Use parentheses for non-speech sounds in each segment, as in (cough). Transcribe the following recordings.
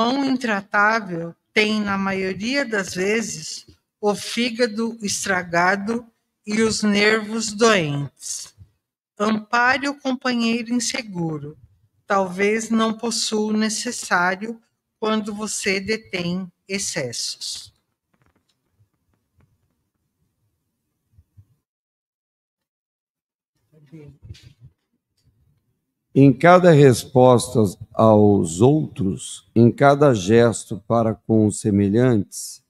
pulmão intratável tem, na maioria das vezes, o fígado estragado e os nervos doentes. Ampare o companheiro inseguro. Talvez não possua o necessário quando você detém excessos. Em cada resposta aos outros, em cada gesto para com os semelhantes,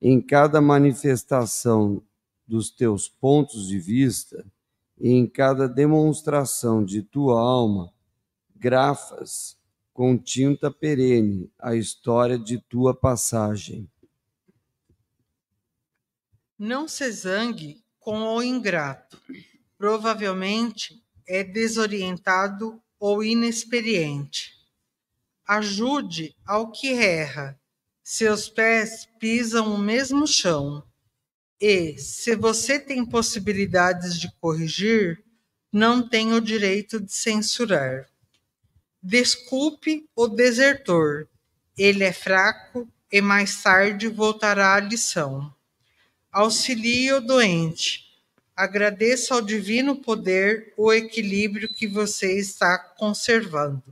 em cada manifestação dos teus pontos de vista, e em cada demonstração de tua alma, grafas com tinta perene a história de tua passagem. Não se zangue com o ingrato. Provavelmente é desorientado ou inexperiente. Ajude ao que erra. Seus pés pisam o mesmo chão. E, se você tem possibilidades de corrigir, não tem o direito de censurar. Desculpe o desertor. Ele é fraco e mais tarde voltará à lição. Auxilie o doente Agradeço ao divino poder o equilíbrio que você está conservando.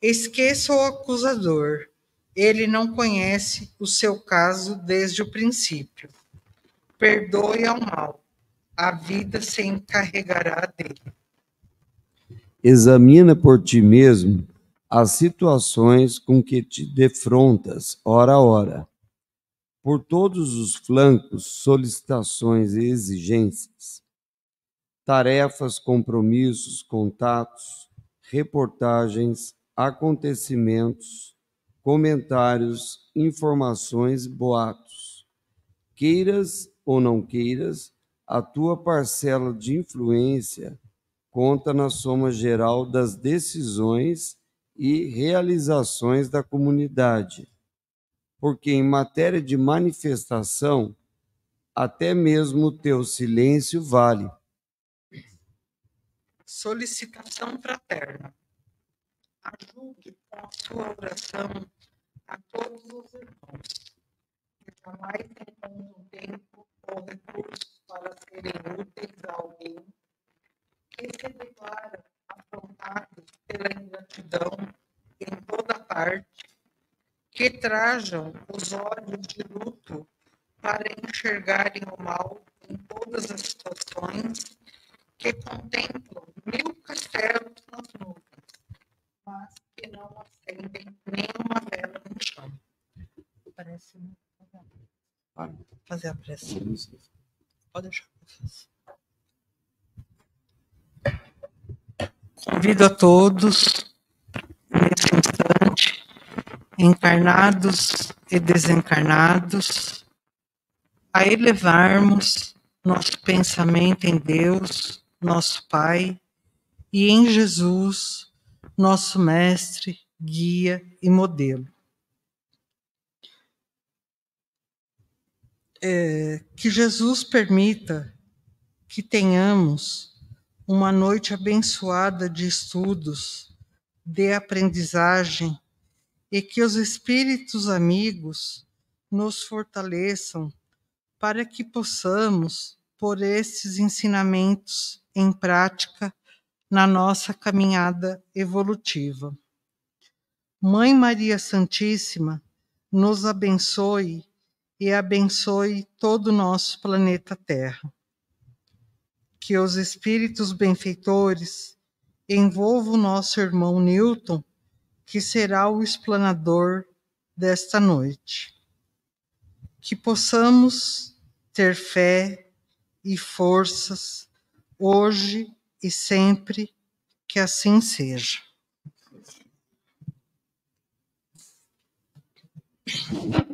Esqueça o acusador. Ele não conhece o seu caso desde o princípio. Perdoe ao mal. A vida se encarregará dele. Examina por ti mesmo as situações com que te defrontas, hora a hora, por todos os flancos solicitações e exigências, tarefas, compromissos, contatos, reportagens, acontecimentos, comentários, informações, boatos. Queiras ou não queiras, a tua parcela de influência conta na soma geral das decisões e realizações da comunidade porque em matéria de manifestação, até mesmo o teu silêncio vale. Solicitação fraterna. Ajude com a sua oração a todos os irmãos que jamais encontram tempo ou recursos para serem úteis a alguém que se declara afrontado pela ingratidão em toda parte que trajam os olhos de luto para enxergarem o mal em todas as situações, que contemplam mil castelos nas nuvens, mas que não acendem nenhuma vela no chão. Parece, né? Pode fazer a pressa. Pode deixar que eu Convido a todos encarnados e desencarnados, a elevarmos nosso pensamento em Deus, nosso Pai, e em Jesus, nosso Mestre, guia e modelo. É, que Jesus permita que tenhamos uma noite abençoada de estudos, de aprendizagem e que os espíritos amigos nos fortaleçam para que possamos pôr esses ensinamentos em prática na nossa caminhada evolutiva. Mãe Maria Santíssima, nos abençoe e abençoe todo o nosso planeta Terra. Que os espíritos benfeitores envolvam o nosso irmão Newton que será o explanador desta noite. Que possamos ter fé e forças hoje e sempre, que assim seja. (laughs)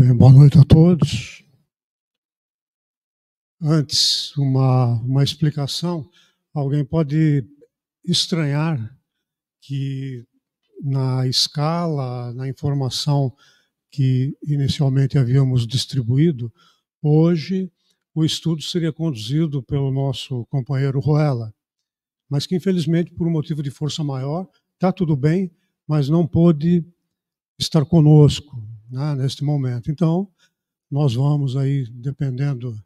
É, boa noite a todos. Antes, uma, uma explicação. Alguém pode estranhar que na escala, na informação que inicialmente havíamos distribuído, hoje o estudo seria conduzido pelo nosso companheiro Roela, mas que infelizmente, por um motivo de força maior, está tudo bem, mas não pôde estar conosco né, neste momento. Então, nós vamos aí, dependendo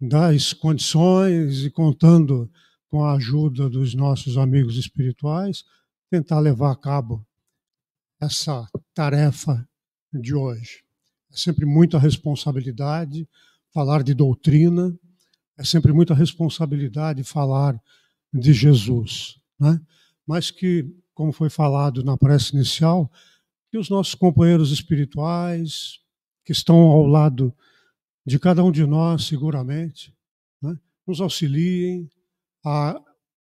das condições e contando com a ajuda dos nossos amigos espirituais, tentar levar a cabo essa tarefa de hoje. É sempre muita responsabilidade falar de doutrina, é sempre muita responsabilidade falar de Jesus, né? mas que, como foi falado na prece inicial, e os nossos companheiros espirituais, que estão ao lado de cada um de nós, seguramente, né, nos auxiliem a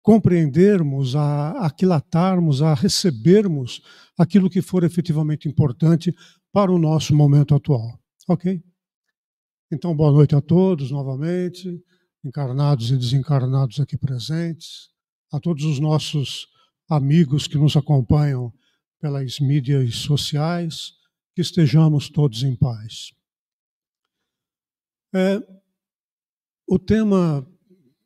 compreendermos, a aquilatarmos, a recebermos aquilo que for efetivamente importante para o nosso momento atual. Ok? Então, boa noite a todos novamente, encarnados e desencarnados aqui presentes, a todos os nossos amigos que nos acompanham pelas mídias sociais, que estejamos todos em paz. É, o tema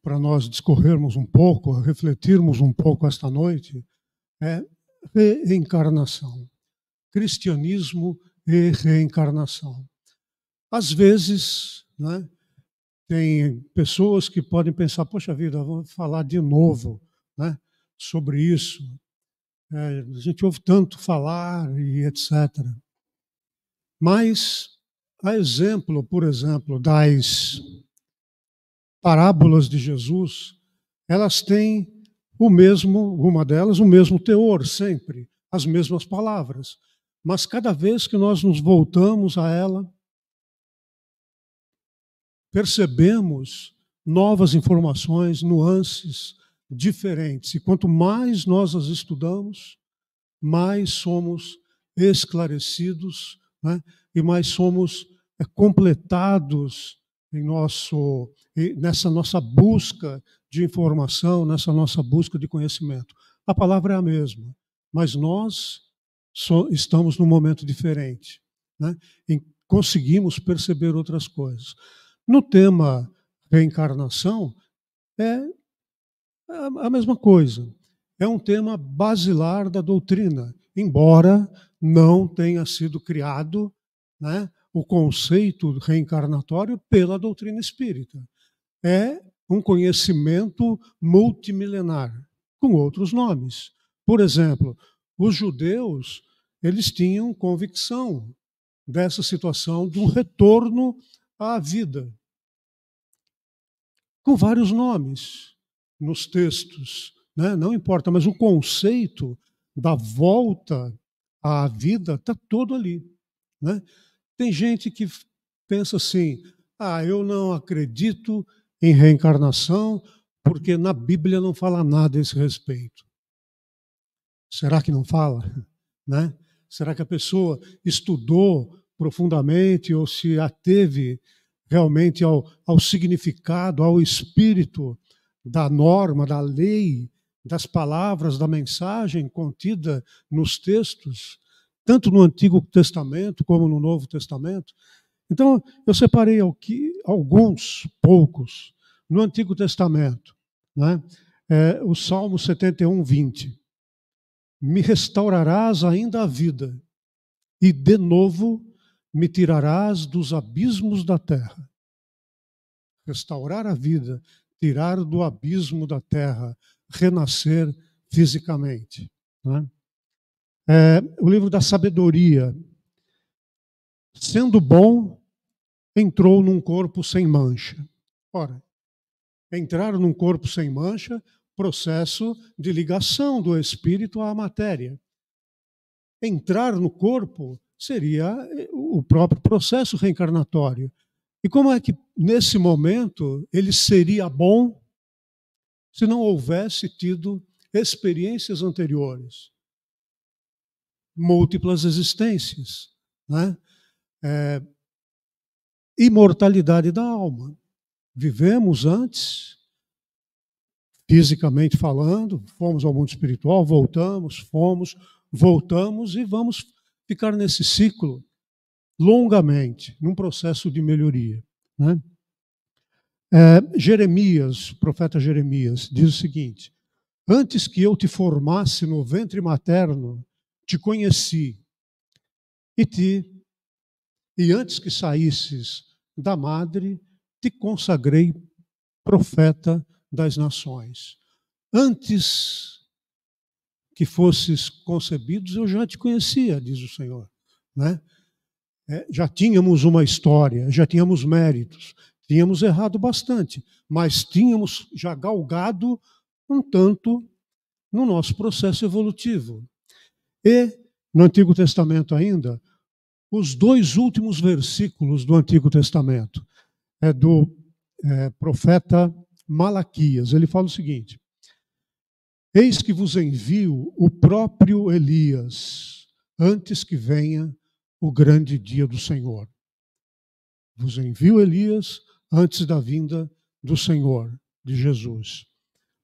para nós discorrermos um pouco, refletirmos um pouco esta noite, é reencarnação. Cristianismo e reencarnação. Às vezes, né, tem pessoas que podem pensar: poxa vida, vamos falar de novo né, sobre isso. É, a gente ouve tanto falar e etc. Mas, a exemplo, por exemplo, das parábolas de Jesus, elas têm o mesmo, uma delas, o mesmo teor sempre, as mesmas palavras. Mas cada vez que nós nos voltamos a ela, percebemos novas informações, nuances, diferentes. E quanto mais nós as estudamos, mais somos esclarecidos né? e mais somos é, completados em nosso, nessa nossa busca de informação, nessa nossa busca de conhecimento. A palavra é a mesma, mas nós estamos num momento diferente. Né? E conseguimos perceber outras coisas. No tema reencarnação, é a mesma coisa. É um tema basilar da doutrina, embora não tenha sido criado né, o conceito reencarnatório pela doutrina espírita. É um conhecimento multimilenar, com outros nomes. Por exemplo, os judeus eles tinham convicção dessa situação de um retorno à vida, com vários nomes nos textos, né? não importa, mas o conceito da volta à vida está todo ali. Né? Tem gente que pensa assim: ah, eu não acredito em reencarnação porque na Bíblia não fala nada a esse respeito. Será que não fala? (laughs) Né? Será que a pessoa estudou profundamente ou se ateve realmente ao, ao significado, ao espírito da norma, da lei, das palavras, da mensagem contida nos textos, tanto no Antigo Testamento como no Novo Testamento. Então, eu separei alguns poucos no Antigo Testamento. Né? É, o Salmo 71, 20. Me restaurarás ainda a vida, e de novo me tirarás dos abismos da terra. Restaurar a vida, tirar do abismo da terra, renascer fisicamente. Né? É, o livro da sabedoria. Sendo bom, entrou num corpo sem mancha. Ora, entrar num corpo sem mancha, processo de ligação do espírito à matéria. Entrar no corpo seria eh, o próprio processo reencarnatório. E como é que nesse momento, ele seria bom se não houvesse tido experiências anteriores, múltiplas existências, né? É, imortalidade da alma. Vivemos antes, fisicamente falando, fomos ao mundo espiritual, voltamos, fomos, voltamos e vamos ficar nesse ciclo longamente, num processo de melhoria. Né? É, Jeremias, profeta Jeremias, diz o seguinte: Antes que eu te formasse no ventre materno, te conheci, e te, e antes que saísses da madre, te consagrei profeta das nações. Antes que fosses concebidos, eu já te conhecia, diz o Senhor. Né? É, já tínhamos uma história, já tínhamos méritos, tínhamos errado bastante, mas tínhamos já galgado um tanto no nosso processo evolutivo. E, no Antigo Testamento ainda, os dois últimos versículos do Antigo Testamento é do é, profeta Malaquias. Ele fala o seguinte: Eis que vos envio o próprio Elias, antes que venha o grande dia do Senhor. Vos envio Elias antes da vinda do Senhor, de Jesus.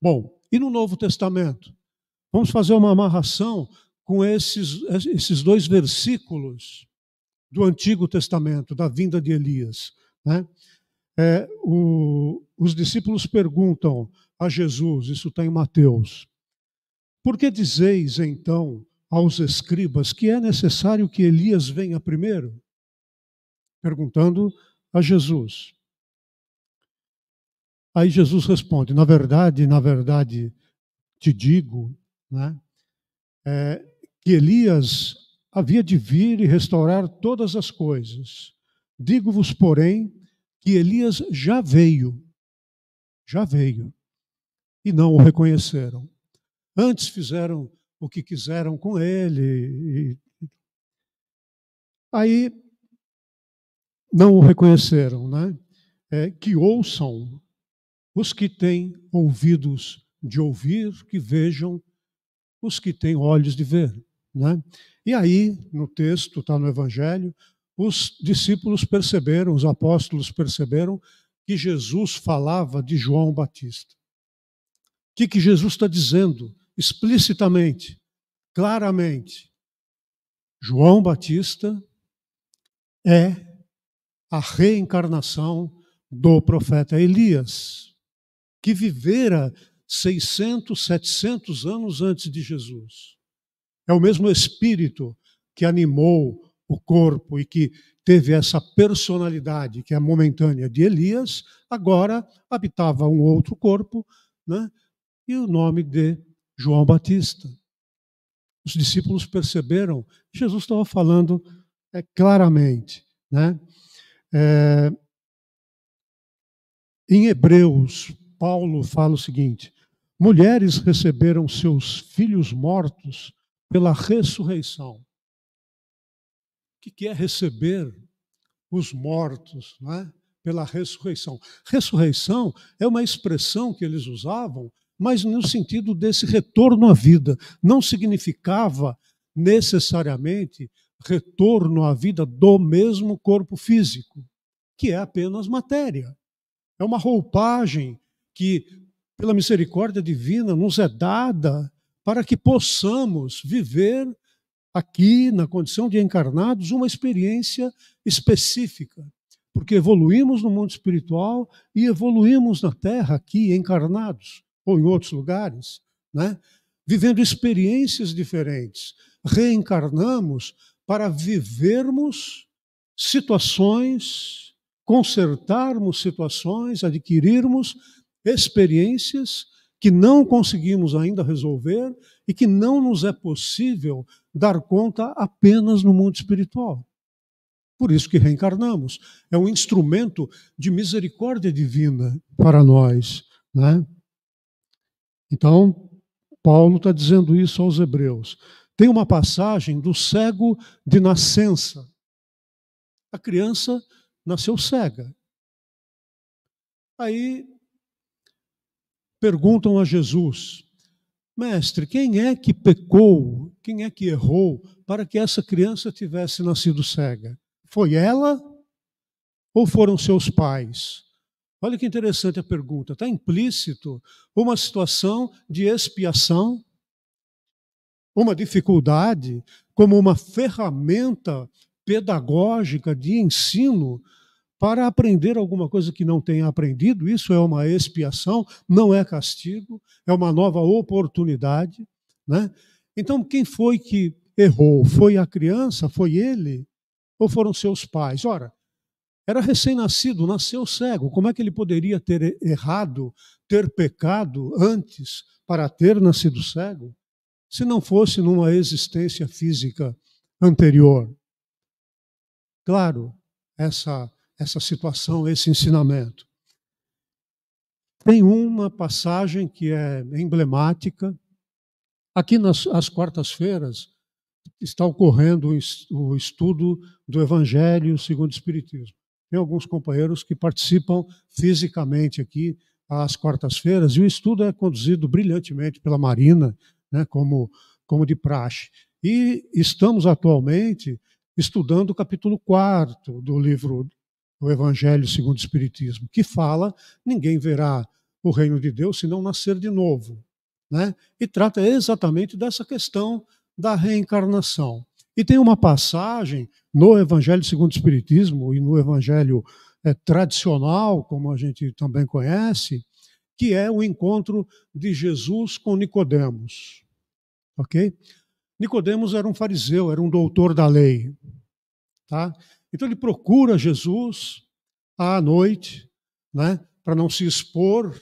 Bom, e no Novo Testamento? Vamos fazer uma amarração com esses, esses dois versículos do Antigo Testamento, da vinda de Elias. Né? É, o, os discípulos perguntam a Jesus, isso está em Mateus, por que dizeis então aos escribas que é necessário que Elias venha primeiro? Perguntando a Jesus. Aí Jesus responde: Na verdade, na verdade, te digo, né, é, que Elias havia de vir e restaurar todas as coisas. Digo-vos, porém, que Elias já veio, já veio, e não o reconheceram. Antes fizeram o que quiseram com ele. E... Aí não o reconheceram, né? É, que ouçam os que têm ouvidos de ouvir, que vejam os que têm olhos de ver. Né? E aí, no texto, está no Evangelho, os discípulos perceberam, os apóstolos perceberam que Jesus falava de João Batista. O que, que Jesus está dizendo? explicitamente, claramente: João Batista é a reencarnação do profeta Elias, que vivera 600, 700 anos antes de Jesus. É o mesmo espírito que animou o corpo e que teve essa personalidade, que é momentânea, de Elias, agora habitava um outro corpo, né? e o nome de João Batista. Os discípulos perceberam, Jesus estava falando é, claramente. Né? É, em Hebreus, Paulo fala o seguinte: mulheres receberam seus filhos mortos pela ressurreição. O que é receber os mortos né? pela ressurreição? Ressurreição é uma expressão que eles usavam mas no sentido desse retorno à vida. Não significava necessariamente retorno à vida do mesmo corpo físico, que é apenas matéria. É uma roupagem que, pela misericórdia divina, nos é dada para que possamos viver aqui, na condição de encarnados, uma experiência específica. Porque evoluímos no mundo espiritual e evoluímos na Terra, aqui, encarnados ou em outros lugares, né? vivendo experiências diferentes. Reencarnamos para vivermos situações, consertarmos situações, adquirirmos experiências que não conseguimos ainda resolver e que não nos é possível dar conta apenas no mundo espiritual. Por isso que reencarnamos. É um instrumento de misericórdia divina para nós. Né? Então, Paulo está dizendo isso aos hebreus. Tem uma passagem do cego de nascença. A criança nasceu cega. Aí perguntam a Jesus: Mestre, quem é que pecou, quem é que errou para que essa criança tivesse nascido cega? Foi ela ou foram seus pais? Olha que interessante a pergunta. Está implícito uma situação de expiação, uma dificuldade, como uma ferramenta pedagógica de ensino para aprender alguma coisa que não tenha aprendido. Isso é uma expiação, não é castigo, é uma nova oportunidade. Né? Então, quem foi que errou? Foi a criança? Foi ele? Ou foram seus pais? Ora, era recém-nascido, nasceu cego. Como é que ele poderia ter errado, ter pecado antes para ter nascido cego, se não fosse numa existência física anterior? Claro, essa, essa situação, esse ensinamento. Tem uma passagem que é emblemática. Aqui nas às quartas-feiras está ocorrendo o estudo do Evangelho segundo o Espiritismo. Tem alguns companheiros que participam fisicamente aqui às quartas-feiras, e o estudo é conduzido brilhantemente pela Marina, né, como, como de praxe. E estamos atualmente estudando o capítulo 4 do livro do Evangelho segundo o Espiritismo, que fala: ninguém verá o reino de Deus se não nascer de novo. Né? E trata exatamente dessa questão da reencarnação. E tem uma passagem no Evangelho segundo o Espiritismo e no Evangelho é, tradicional, como a gente também conhece, que é o encontro de Jesus com Nicodemos. Ok? Nicodemos era um fariseu, era um doutor da lei. Tá? Então ele procura Jesus à noite, né, para não se expor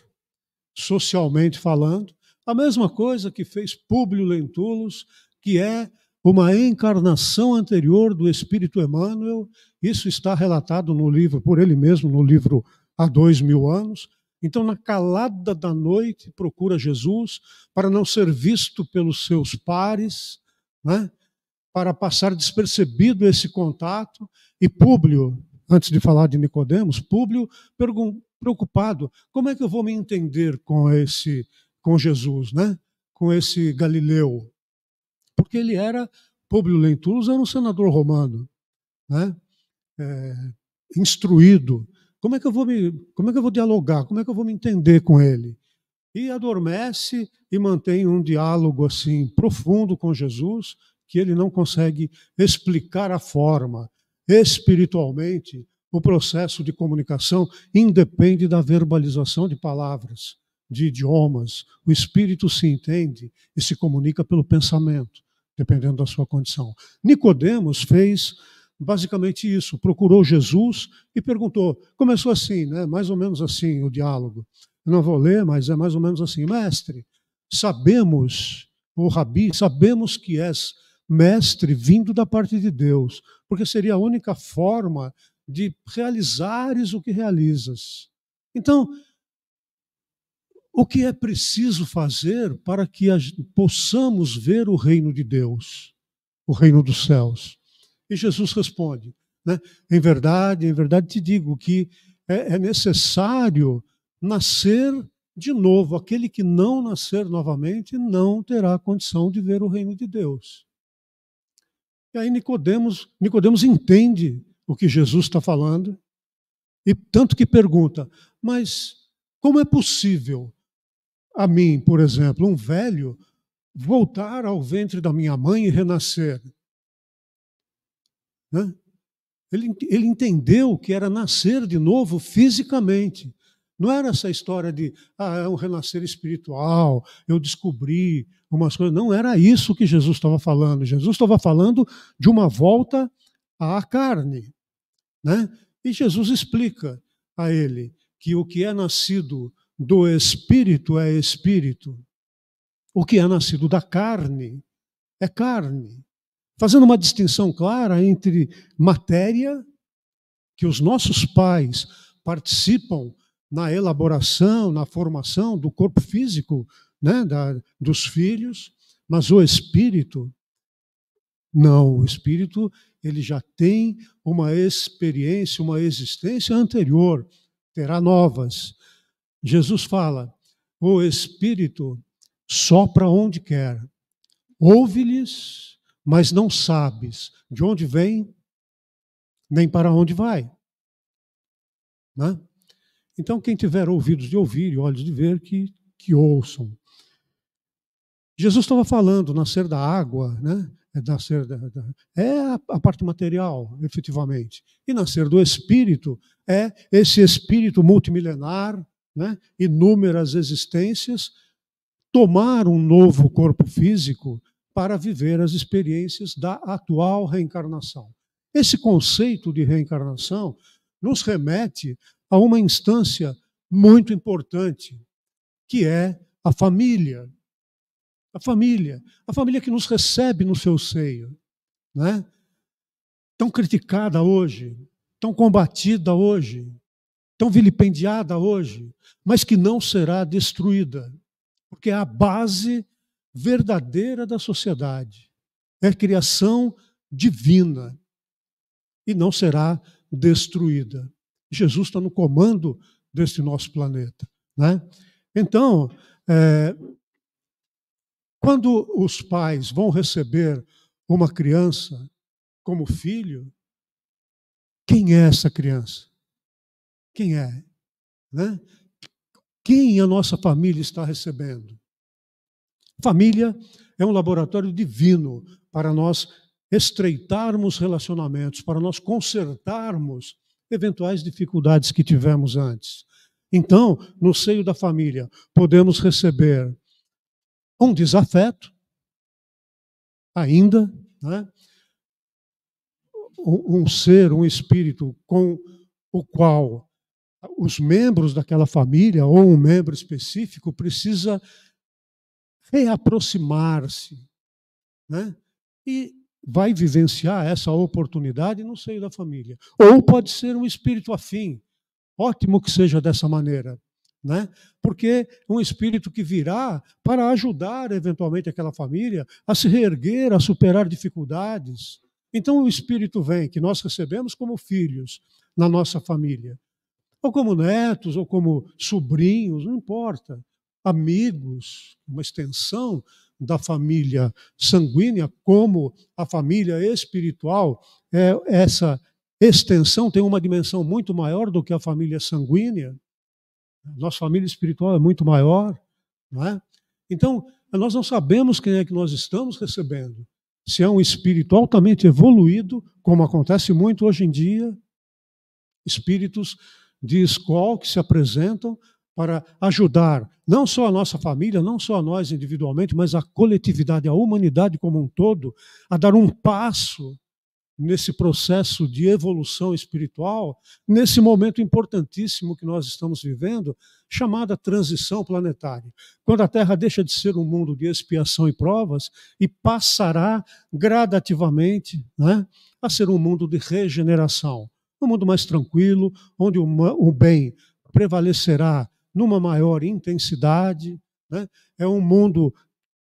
socialmente falando. A mesma coisa que fez Públio Lentulus, que é uma encarnação anterior do Espírito Emmanuel. Isso está relatado no livro, por ele mesmo, no livro Há Dois Mil Anos. Então, na calada da noite, procura Jesus para não ser visto pelos seus pares, né? para passar despercebido esse contato. E Públio, antes de falar de Nicodemos, Públio preocupado, como é que eu vou me entender com esse com Jesus, né? Com esse Galileu, porque ele era, Publio Lentulus era um senador romano, né? É, instruído. Como é, que eu vou me, como é que eu vou dialogar? Como é que eu vou me entender com ele? E adormece e mantém um diálogo assim profundo com Jesus, que ele não consegue explicar a forma. Espiritualmente, o processo de comunicação independe da verbalização de palavras, de idiomas. O espírito se entende e se comunica pelo pensamento dependendo da sua condição. Nicodemos fez basicamente isso, procurou Jesus e perguntou. Começou assim, né? Mais ou menos assim o diálogo. Eu não vou ler, mas é mais ou menos assim: Mestre, sabemos, o Rabi, sabemos que és mestre vindo da parte de Deus, porque seria a única forma de realizares o que realizas. Então, o que é preciso fazer para que possamos ver o reino de Deus, o reino dos céus? E Jesus responde: né? Em verdade, em verdade te digo que é, é necessário nascer de novo. Aquele que não nascer novamente não terá condição de ver o reino de Deus. E aí Nicodemos, Nicodemos entende o que Jesus está falando e tanto que pergunta: mas como é possível a mim, por exemplo, um velho, voltar ao ventre da minha mãe e renascer. Né? Ele, ele entendeu que era nascer de novo fisicamente. Não era essa história de, ah, é um renascer espiritual, eu descobri umas coisas. Não era isso que Jesus estava falando. Jesus estava falando de uma volta à carne. Né? E Jesus explica a ele que o que é nascido do espírito é espírito. O que é nascido da carne é carne. Fazendo uma distinção clara entre matéria, que os nossos pais participam na elaboração, na formação do corpo físico né, da, dos filhos, mas o espírito, não, o espírito ele já tem uma experiência, uma existência anterior, terá novas. Jesus fala: o Espírito sopra onde quer, ouve-lhes, mas não sabes de onde vem, nem para onde vai. Né? Então, quem tiver ouvidos de ouvir e olhos de ver, que, que ouçam. Jesus estava falando nascer da água, né? É nascer da, da, é a parte material, efetivamente. E nascer do espírito é esse espírito multimilenar né, inúmeras existências, tomar um novo corpo físico para viver as experiências da atual reencarnação. Esse conceito de reencarnação nos remete a uma instância muito importante, que é a família. A família, a família que nos recebe no seu seio, né? Tão criticada hoje, tão combatida hoje, tão vilipendiada hoje, mas que não será destruída, porque é a base verdadeira da sociedade, é criação divina e não será destruída. Jesus está no comando deste nosso planeta. Né? Então, é, quando os pais vão receber uma criança como filho, quem é essa criança? Quem é? Né? Quem a nossa família está recebendo? Família é um laboratório divino para nós estreitarmos relacionamentos, para nós consertarmos eventuais dificuldades que tivemos antes. Então, no seio da família, podemos receber um desafeto, ainda, né? um ser, um espírito com o qual os membros daquela família ou um membro específico precisa reaproximar-se, né? E vai vivenciar essa oportunidade no seio da família. Ou pode ser um espírito afim. Ótimo que seja dessa maneira, né? Porque um espírito que virá para ajudar eventualmente aquela família a se reerguer, a superar dificuldades. Então o espírito vem que nós recebemos como filhos na nossa família ou como netos, ou como sobrinhos, não importa, amigos, uma extensão da família sanguínea, como a família espiritual, é, essa extensão tem uma dimensão muito maior do que a família sanguínea. Nossa família espiritual é muito maior, não é? Então, nós não sabemos quem é que nós estamos recebendo. Se é um espírito altamente evoluído, como acontece muito hoje em dia, espíritos de escola que se apresentam para ajudar não só a nossa família, não só a nós individualmente, mas a coletividade, a humanidade como um todo, a dar um passo nesse processo de evolução espiritual, nesse momento importantíssimo que nós estamos vivendo, chamada transição planetária, quando a Terra deixa de ser um mundo de expiação e provas e passará gradativamente né, a ser um mundo de regeneração um mundo mais tranquilo, onde o bem prevalecerá numa maior intensidade, né? é um mundo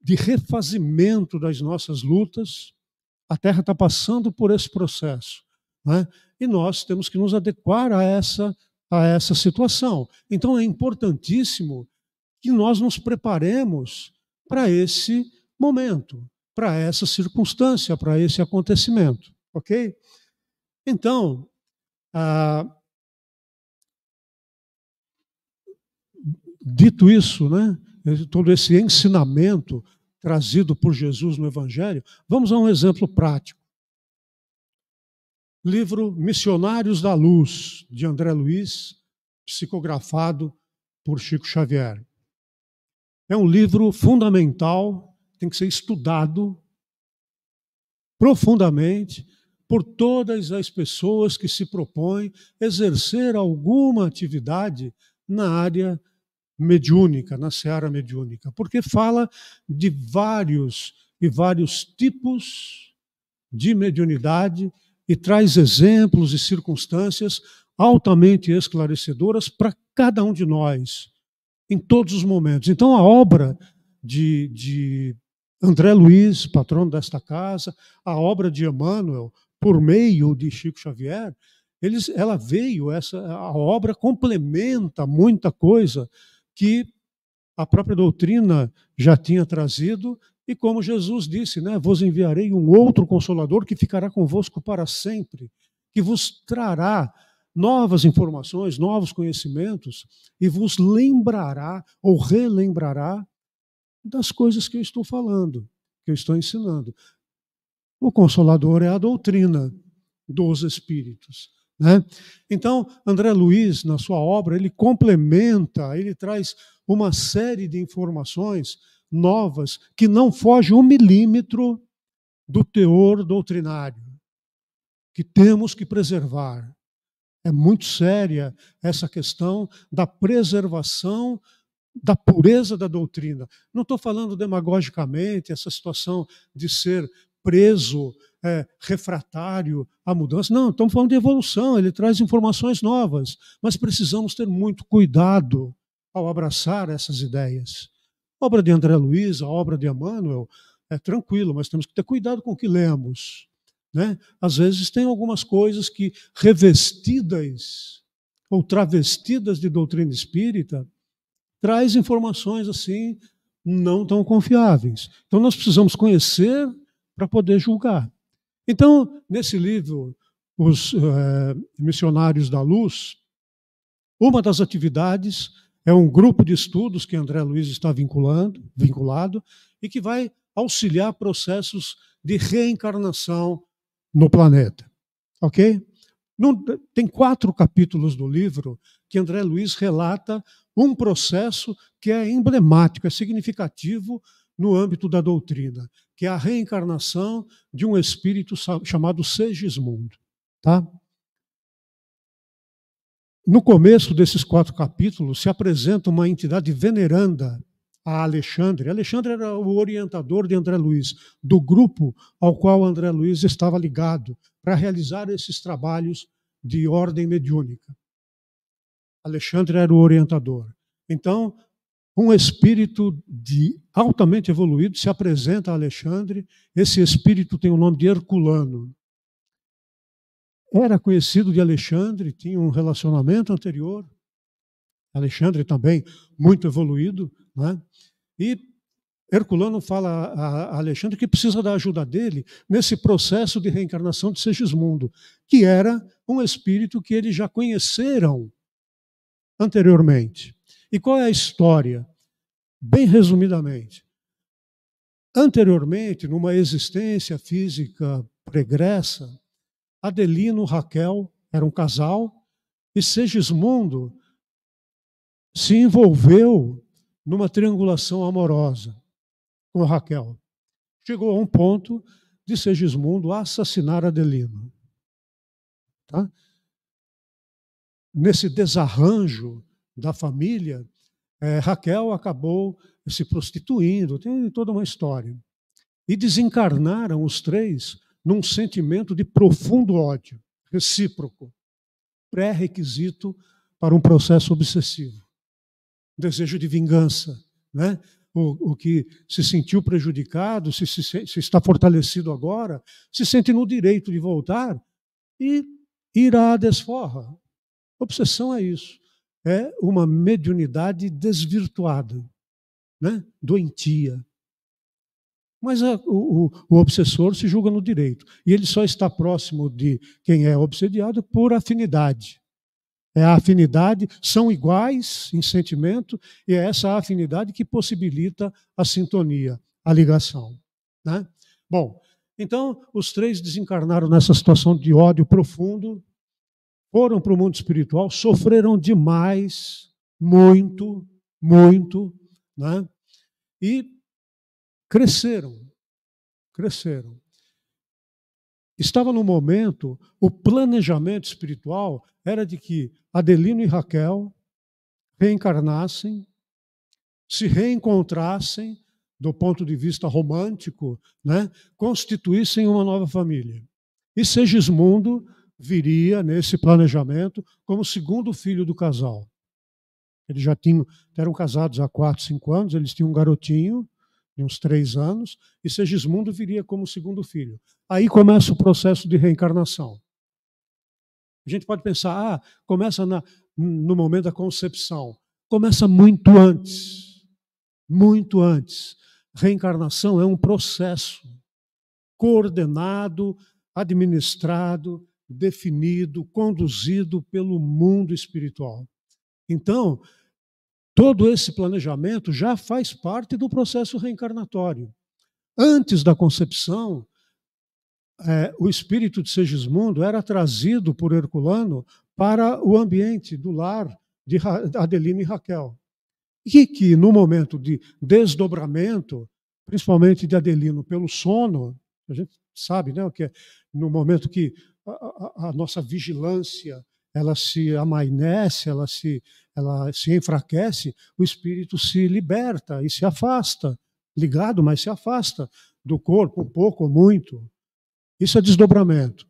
de refazimento das nossas lutas. A Terra está passando por esse processo. Né? E nós temos que nos adequar a essa, a essa situação. Então é importantíssimo que nós nos preparemos para esse momento, para essa circunstância, para esse acontecimento. Ok? Então, ah, dito isso, né, todo esse ensinamento trazido por Jesus no Evangelho, vamos a um exemplo prático. Livro Missionários da Luz, de André Luiz, psicografado por Chico Xavier. É um livro fundamental, tem que ser estudado profundamente por todas as pessoas que se propõem exercer alguma atividade na área mediúnica, na seara mediúnica, porque fala de vários e vários tipos de mediunidade e traz exemplos e circunstâncias altamente esclarecedoras para cada um de nós, em todos os momentos. Então, a obra de, de André Luiz, patrono desta casa, a obra de Emmanuel, por meio de Chico Xavier, eles, ela veio, essa, a obra complementa muita coisa que a própria doutrina já tinha trazido, e como Jesus disse, né, vos enviarei um outro consolador que ficará convosco para sempre, que vos trará novas informações, novos conhecimentos e vos lembrará ou relembrará das coisas que eu estou falando, que eu estou ensinando. O Consolador é a doutrina dos Espíritos. Né? Então, André Luiz, na sua obra, ele complementa, ele traz uma série de informações novas que não foge um milímetro do teor doutrinário, que temos que preservar. É muito séria essa questão da preservação da pureza da doutrina. Não estou falando demagogicamente essa situação de ser preso, é, refratário à mudança. Não, estamos falando de evolução, ele traz informações novas, mas precisamos ter muito cuidado ao abraçar essas ideias. A obra de André Luiz, a obra de Emmanuel, é tranquilo, mas temos que ter cuidado com o que lemos. Né? Às vezes tem algumas coisas que, revestidas ou travestidas de doutrina espírita, traz informações assim não tão confiáveis. Então nós precisamos conhecer para poder julgar. Então, nesse livro, Os é, Missionários da Luz, uma das atividades é um grupo de estudos que André Luiz está vinculando, vinculado e que vai auxiliar processos de reencarnação no planeta. Ok? Não, tem quatro capítulos do livro que André Luiz relata um processo que é emblemático, é significativo no âmbito da doutrina, que é a reencarnação de um espírito chamado Segismundo. Tá? No começo desses quatro capítulos se apresenta uma entidade veneranda a Alexandre. Alexandre era o orientador de André Luiz, do grupo ao qual André Luiz estava ligado para realizar esses trabalhos de ordem mediúnica. Alexandre era o orientador. Então, um espírito de altamente evoluído se apresenta a Alexandre. Esse espírito tem o nome de Herculano. Era conhecido de Alexandre, tinha um relacionamento anterior. Alexandre também muito evoluído, né? E Herculano fala a Alexandre que precisa da ajuda dele nesse processo de reencarnação de Segismundo, que era um espírito que eles já conheceram anteriormente. E qual é a história? Bem resumidamente. Anteriormente, numa existência física pregressa, Adelino e Raquel eram um casal e Segismundo se envolveu numa triangulação amorosa com Raquel. Chegou a um ponto de Segismundo assassinar Adelino. Tá? Nesse desarranjo da família, é, Raquel acabou se prostituindo, tem toda uma história. E desencarnaram os três num sentimento de profundo ódio, recíproco, pré-requisito para um processo obsessivo. Desejo de vingança, né? O, o, que se sentiu prejudicado, se, se, se, está fortalecido agora, se sente no direito de voltar e irá à desforra. Obsessão é isso é uma mediunidade desvirtuada, né? doentia. Mas a, o, o, obsessor se julga no direito. E ele só está próximo de quem é obsediado por afinidade. É a afinidade, são iguais em sentimento, e é essa afinidade que possibilita a sintonia, a ligação. Né? Bom, então os três desencarnaram nessa situação de ódio profundo, foram para o mundo espiritual, sofreram demais, muito, muito, né? e cresceram, cresceram. Estava no momento, o planejamento espiritual era de que Adelino e Raquel reencarnassem, se reencontrassem do ponto de vista romântico, né? constituíssem uma nova família. E Segismundo viria nesse planejamento como segundo filho do casal. Eles já tinham, eram casados há quatro, cinco anos, eles tinham um garotinho de uns três anos, e Segismundo viria como segundo filho. Aí começa o processo de reencarnação. A gente pode pensar, ah, começa na, no momento da concepção. Começa muito antes. Muito antes. Reencarnação é um processo coordenado, administrado definido, conduzido pelo mundo espiritual. Então, todo esse planejamento já faz parte do processo reencarnatório. Antes da concepção, é, o espírito de Segismundo era trazido por Herculano para o ambiente do lar de Adelina e Raquel. E que, no momento de desdobramento, principalmente de Adelino pelo sono, a gente sabe né, o que é, no momento que a, a, nossa vigilância ela se amainece, ela se, ela se enfraquece, o espírito se liberta e se afasta, ligado, mas se afasta do corpo, pouco ou muito. Isso é desdobramento.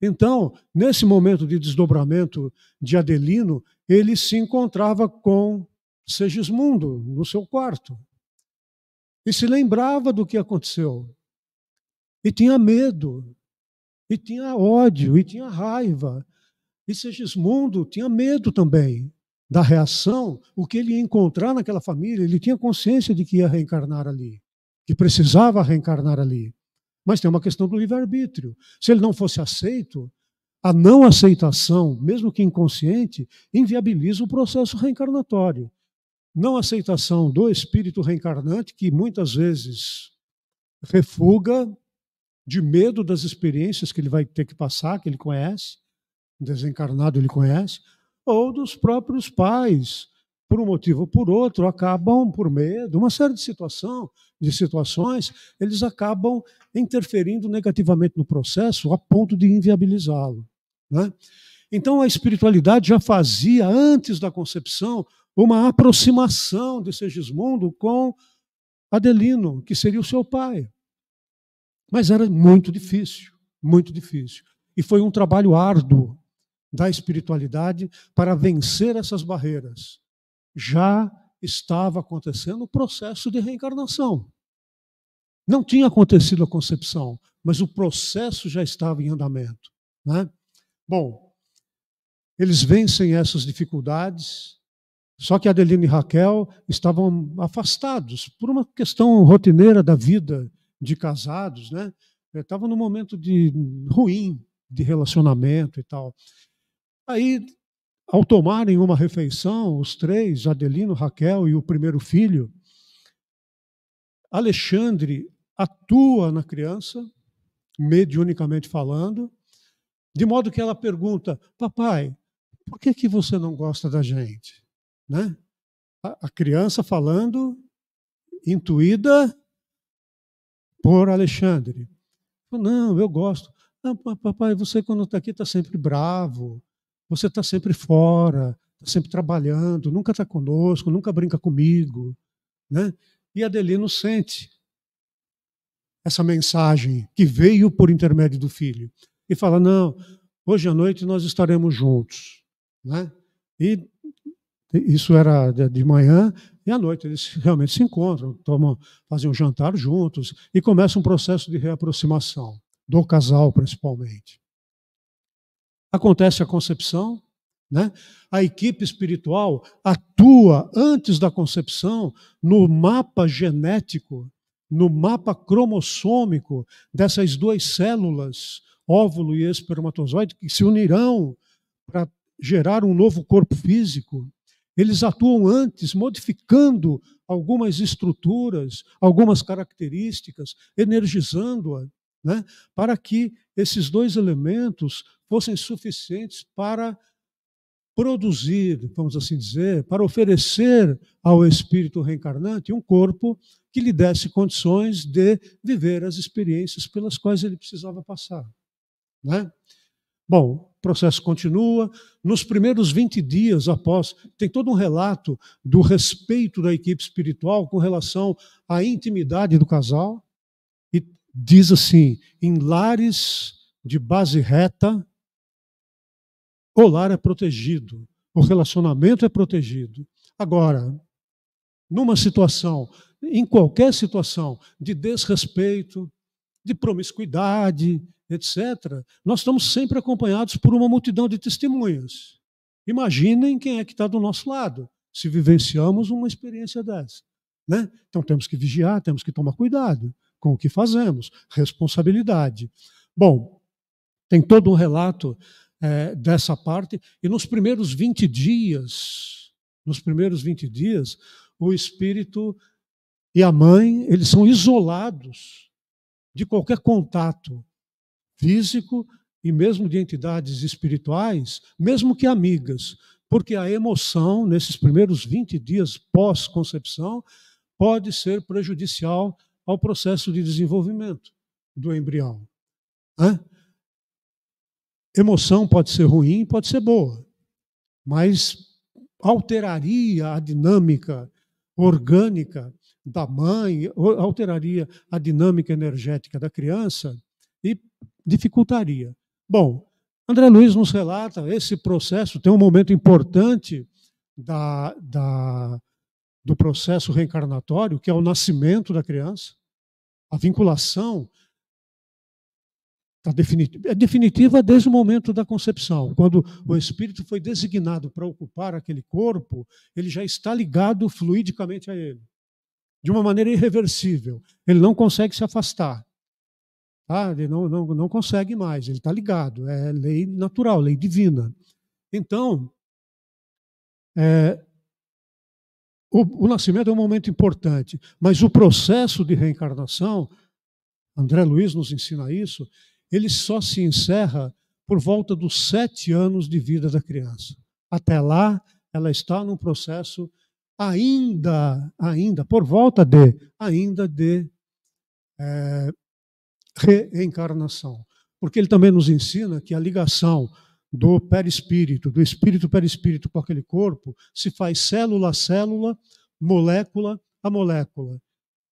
Então, nesse momento de desdobramento de Adelino, ele se encontrava com Segismundo no seu quarto e se lembrava do que aconteceu e tinha medo e tinha ódio, e tinha raiva. E Segismundo tinha medo também da reação, o que ele ia encontrar naquela família, ele tinha consciência de que ia reencarnar ali, que precisava reencarnar ali. Mas tem uma questão do livre-arbítrio. Se ele não fosse aceito, a não aceitação, mesmo que inconsciente, inviabiliza o processo reencarnatório. Não aceitação do espírito reencarnante, que muitas vezes refuga de medo das experiências que ele vai ter que passar, que ele conhece, desencarnado ele conhece, ou dos próprios pais, por um motivo ou por outro, acabam por medo, uma série de situação, de situações, eles acabam interferindo negativamente no processo a ponto de inviabilizá-lo. Né? Então a espiritualidade já fazia antes da concepção uma aproximação de Segismundo com Adelino, que seria o seu pai. Mas era muito difícil, muito difícil. E foi um trabalho árduo da espiritualidade para vencer essas barreiras. Já estava acontecendo o processo de reencarnação. Não tinha acontecido a concepção, mas o processo já estava em andamento. Né? Bom, eles vencem essas dificuldades, só que Adeline e Raquel estavam afastados por uma questão rotineira da vida de casados, né? Estava eh, num momento de ruim de relacionamento e tal. Aí, ao tomarem uma refeição, os três, Adelino, Raquel e o primeiro filho, Alexandre atua na criança, mediunicamente falando, de modo que ela pergunta: Papai, por que, que você não gosta da gente? Né? A, a criança falando, intuída por Alexandre. não, eu gosto. Ah, papai, você quando está aqui está sempre bravo, você está sempre fora, está sempre trabalhando, nunca está conosco, nunca brinca comigo. Né? E Adelino sente essa mensagem que veio por intermédio do filho e fala: Não, hoje à noite nós estaremos juntos. Né? E isso era de manhã, e à noite eles realmente se encontram, tomam, fazem um jantar juntos e começa um processo de reaproximação, do casal principalmente. Acontece a concepção, né? A equipe espiritual atua antes da concepção no mapa genético, no mapa cromossômico dessas duas células, óvulo e espermatozoide, que se unirão para gerar um novo corpo físico. Eles atuam antes, modificando algumas estruturas, algumas características, energizando-a, né, para que esses dois elementos fossem suficientes para produzir, vamos assim dizer, para oferecer ao espírito reencarnante um corpo que lhe desse condições de viver as experiências pelas quais ele precisava passar. Né? Bom, o processo continua. Nos primeiros 20 dias após, tem todo um relato do respeito da equipe espiritual com relação à intimidade do casal. E diz assim: em lares de base reta, o lar é protegido, o relacionamento é protegido. Agora, numa situação, em qualquer situação de desrespeito, de promiscuidade, etc., nós estamos sempre acompanhados por uma multidão de testemunhas. Imaginem quem é que está do nosso lado, se vivenciamos uma experiência dessa. Né? Então temos que vigiar, temos que tomar cuidado com o que fazemos, responsabilidade. Bom, tem todo um relato é, dessa parte, e nos primeiros 20 dias, nos primeiros 20 dias, o espírito e a mãe, eles são isolados de qualquer contato físico e mesmo de entidades espirituais, mesmo que amigas, porque a emoção, nesses primeiros 20 dias pós-concepção, pode ser prejudicial ao processo de desenvolvimento do embrião. Hã? Emoção pode ser ruim, pode ser boa, mas alteraria a dinâmica orgânica da mãe, alteraria a dinâmica energética da criança dificultaria. Bom, André Luiz nos relata esse processo, tem um momento importante da, da, do processo reencarnatório, que é o nascimento da criança, a vinculação tá definitiva, é definitiva desde o momento da concepção. Quando o espírito foi designado para ocupar aquele corpo, ele já está ligado fluidicamente a ele, de uma maneira irreversível. Ele não consegue se afastar. Tá? Ele não, não, não consegue mais, ele está ligado. É lei natural, lei divina. Então, é, o, o, nascimento é um momento importante, mas o processo de reencarnação, André Luiz nos ensina isso, ele só se encerra por volta dos sete anos de vida da criança. Até lá, ela está num processo ainda, ainda, por volta de, ainda de é, reencarnação. Porque ele também nos ensina que a ligação do perispírito, do espírito perispírito com aquele corpo, se faz célula a célula, molécula a molécula.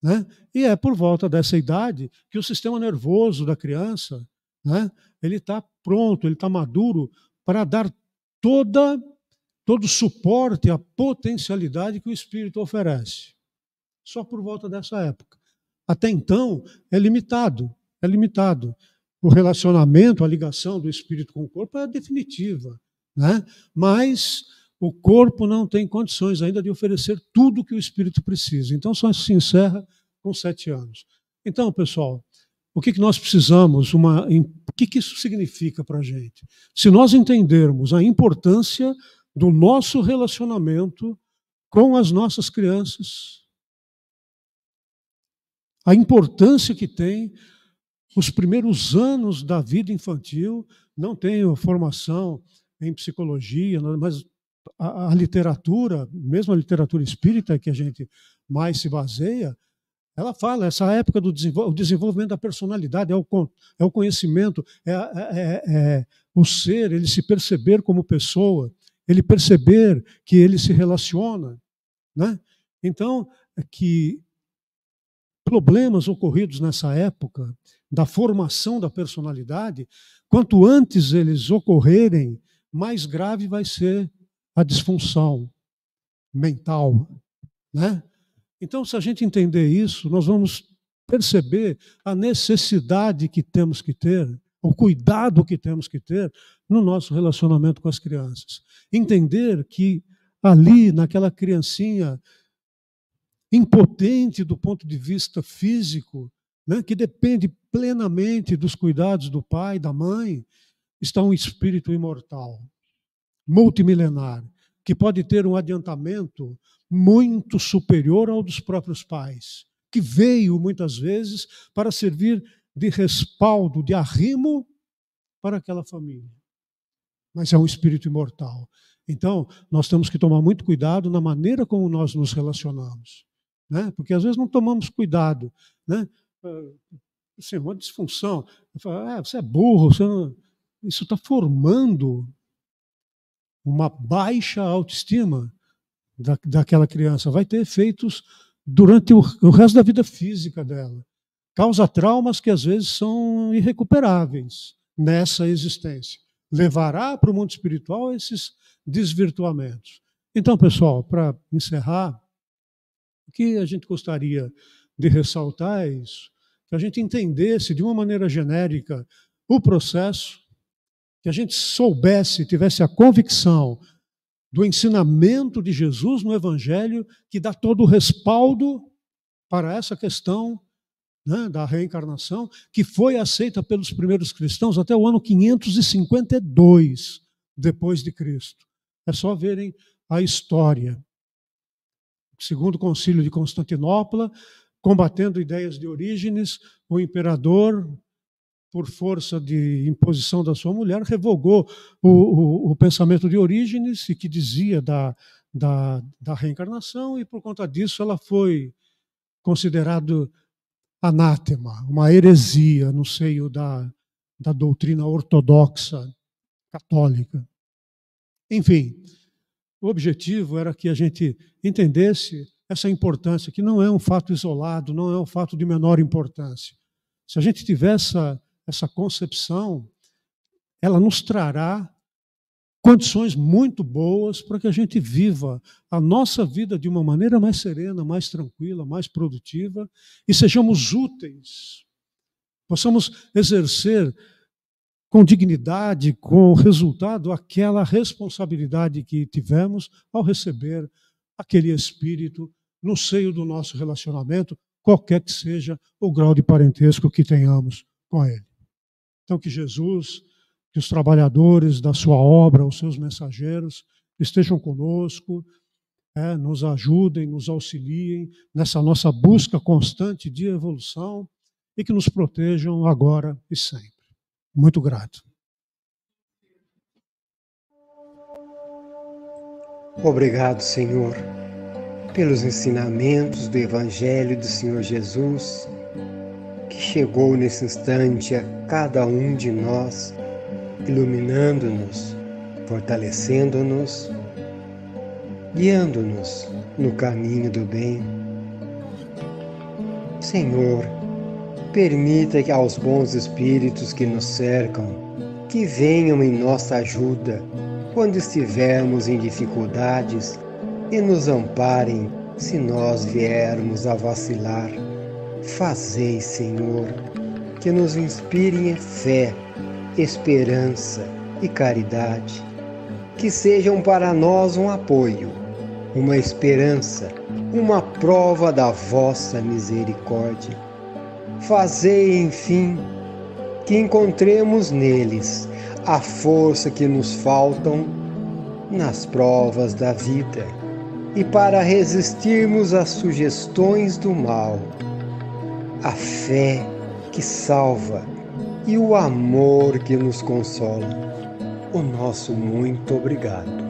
Né? E é por volta dessa idade que o sistema nervoso da criança né, ele está pronto, ele está maduro para dar toda todo suporte à potencialidade que o espírito oferece. Só por volta dessa época. Até então é limitado é limitado. O relacionamento, a ligação do espírito com o corpo é definitiva, né? mas o corpo não tem condições ainda de oferecer tudo que o espírito precisa. Então, só se encerra com sete anos. Então, pessoal, o que, que nós precisamos? Uma, o que, que isso significa para a gente? Se nós entendermos a importância do nosso relacionamento com as nossas crianças, a importância que tem os primeiros anos da vida infantil, não tenho formação em psicologia, mas a, a, literatura, mesmo a literatura espírita que a gente mais se baseia, ela fala essa época do desenvol desenvolvimento da personalidade, é o, é o conhecimento, é, é, é, é, o ser, ele se perceber como pessoa, ele perceber que ele se relaciona. Né? Então, é que problemas ocorridos nessa época da formação da personalidade, quanto antes eles ocorrerem, mais grave vai ser a disfunção mental, né? Então, se a gente entender isso, nós vamos perceber a necessidade que temos que ter, o cuidado que temos que ter no nosso relacionamento com as crianças. Entender que ali, naquela criancinha, impotente do ponto de vista físico, né, que depende plenamente dos cuidados do pai, da mãe, está um espírito imortal, multimilenar, que pode ter um adiantamento muito superior ao dos próprios pais, que veio muitas vezes para servir de respaldo, de arrimo para aquela família. Mas é um espírito imortal. Então, nós temos que tomar muito cuidado na maneira como nós nos relacionamos né? porque às vezes não tomamos cuidado. Né? Ah, assim, uma disfunção. Falo, ah, você é burro, você não... isso está formando uma baixa autoestima da, daquela criança. Vai ter efeitos durante o, o resto da vida física dela. Causa traumas que às vezes são irrecuperáveis nessa existência. Levará para o mundo espiritual esses desvirtuamentos. Então, pessoal, para encerrar, o que a gente gostaria de ressaltar é isso, que a gente entendesse de uma maneira genérica o processo, que a gente soubesse, tivesse a convicção do ensinamento de Jesus no Evangelho, que dá todo o respaldo para essa questão né, da reencarnação, que foi aceita pelos primeiros cristãos até o ano 552 depois de Cristo. É só verem a história segundo concílio de Constantinopla, combatendo ideias de Orígenes, o imperador, por força de imposição da sua mulher, revogou o, o, o pensamento de Orígenes e que dizia da, da, da reencarnação, e por conta disso ela foi considerada anátema, uma heresia no seio da, da doutrina ortodoxa católica. Enfim, o objetivo era que a gente entendesse essa importância, que não é um fato isolado, não é um fato de menor importância. Se a gente tiver essa, essa concepção, ela nos trará condições muito boas para que a gente viva a nossa vida de uma maneira mais serena, mais tranquila, mais produtiva e sejamos úteis. Possamos exercer com dignidade, com resultado, aquela responsabilidade que tivemos ao receber aquele espírito no seio do nosso relacionamento, qualquer que seja o grau de parentesco que tenhamos com ele. Então, que Jesus, que os trabalhadores da sua obra, os seus mensageiros, estejam conosco, é, nos ajudem, nos auxiliem nessa nossa busca constante de evolução e que nos protejam agora e sempre muito grato. Obrigado, Senhor, pelos ensinamentos do Evangelho do Senhor Jesus, que chegou nesse instante a cada um de nós, iluminando-nos, fortalecendo-nos, guiando-nos no caminho do bem. Senhor, permita que aos bons espíritos que nos cercam que venham em nossa ajuda quando estivermos em dificuldades e nos amparem se nós viermos a vacilar. Fazei, Senhor, que nos inspirem fé, esperança e caridade, que sejam para nós um apoio, uma esperança, uma prova da vossa misericórdia Fazei, enfim, que encontremos neles a força que nos faltam nas provas da vida e para resistirmos às sugestões do mal, a fé que salva e o amor que nos consola. O nosso muito obrigado.